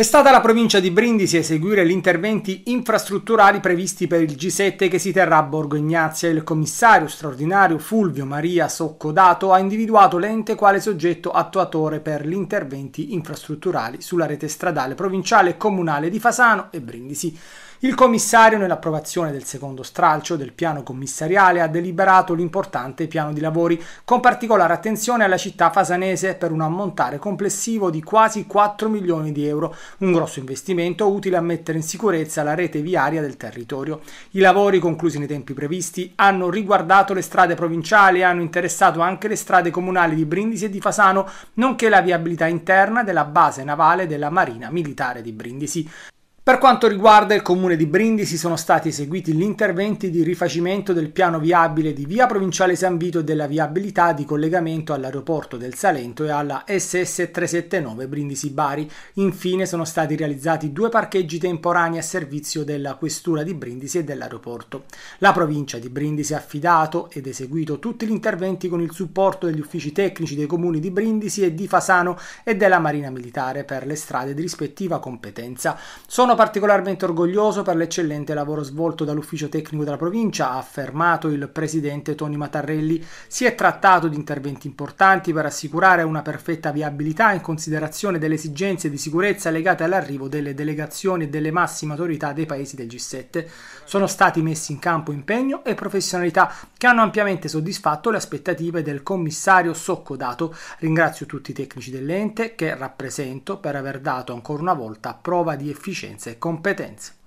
È stata la provincia di Brindisi a eseguire gli interventi infrastrutturali previsti per il G7 che si terrà a Borgo Ignazia. Il commissario straordinario Fulvio Maria Soccodato ha individuato l'ente quale soggetto attuatore per gli interventi infrastrutturali sulla rete stradale provinciale e comunale di Fasano e Brindisi. Il commissario nell'approvazione del secondo stralcio del piano commissariale ha deliberato l'importante piano di lavori, con particolare attenzione alla città fasanese per un ammontare complessivo di quasi 4 milioni di euro, un grosso investimento utile a mettere in sicurezza la rete viaria del territorio. I lavori conclusi nei tempi previsti hanno riguardato le strade provinciali e hanno interessato anche le strade comunali di Brindisi e di Fasano, nonché la viabilità interna della base navale della Marina Militare di Brindisi. Per quanto riguarda il comune di Brindisi sono stati eseguiti gli interventi di rifacimento del piano viabile di via provinciale San Vito e della viabilità di collegamento all'aeroporto del Salento e alla SS379 Brindisi Bari. Infine sono stati realizzati due parcheggi temporanei a servizio della questura di Brindisi e dell'aeroporto. La provincia di Brindisi ha affidato ed eseguito tutti gli interventi con il supporto degli uffici tecnici dei comuni di Brindisi e di Fasano e della Marina Militare per le strade di rispettiva competenza. Sono sono particolarmente orgoglioso per l'eccellente lavoro svolto dall'ufficio tecnico della provincia, ha affermato il presidente Tony Mattarelli. Si è trattato di interventi importanti per assicurare una perfetta viabilità in considerazione delle esigenze di sicurezza legate all'arrivo delle delegazioni e delle massime autorità dei paesi del G7. Sono stati messi in campo impegno e professionalità che hanno ampiamente soddisfatto le aspettative del commissario Soccodato. Ringrazio tutti i tecnici dell'ente che rappresento per aver dato ancora una volta prova di efficienza competenze e competenze.